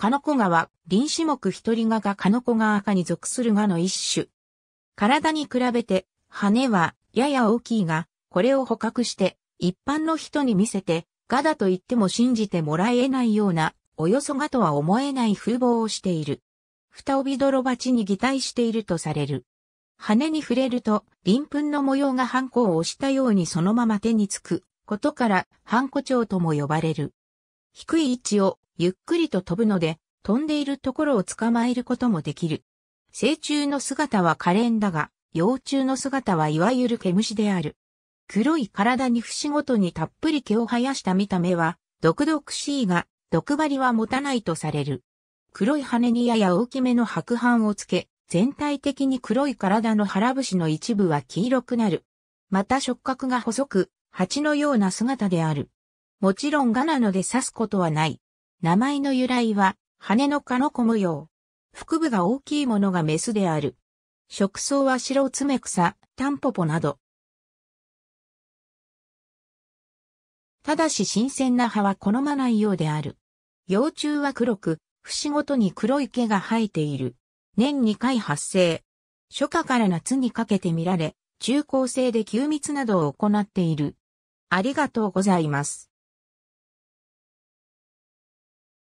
カノコガは、臨種目一人ガがカノコガ赤に属するガの一種。体に比べて、羽はやや大きいが、これを捕獲して、一般の人に見せて、ガだと言っても信じてもらえないような、およそガとは思えない風貌をしている。二帯泥鉢に擬態しているとされる。羽に触れると、鱗粉の模様がハンコを押したようにそのまま手につくことから、ハンコ蝶とも呼ばれる。低い位置をゆっくりと飛ぶので、飛んでいるところを捕まえることもできる。成虫の姿は可憐だが、幼虫の姿はいわゆる毛虫である。黒い体に節ごとにたっぷり毛を生やした見た目は、毒々しいが、毒針は持たないとされる。黒い羽にやや大きめの白斑をつけ、全体的に黒い体の腹節の一部は黄色くなる。また触覚が細く、蜂のような姿である。もちろんガなので刺すことはない。名前の由来は、羽の蚊の子模様。腹部が大きいものがメスである。食草は白爪草、タンポポなど。ただし新鮮な葉は好まないようである。幼虫は黒く、節ごとに黒い毛が生えている。年2回発生。初夏から夏にかけて見られ、中高生で休密などを行っている。ありがとうございます。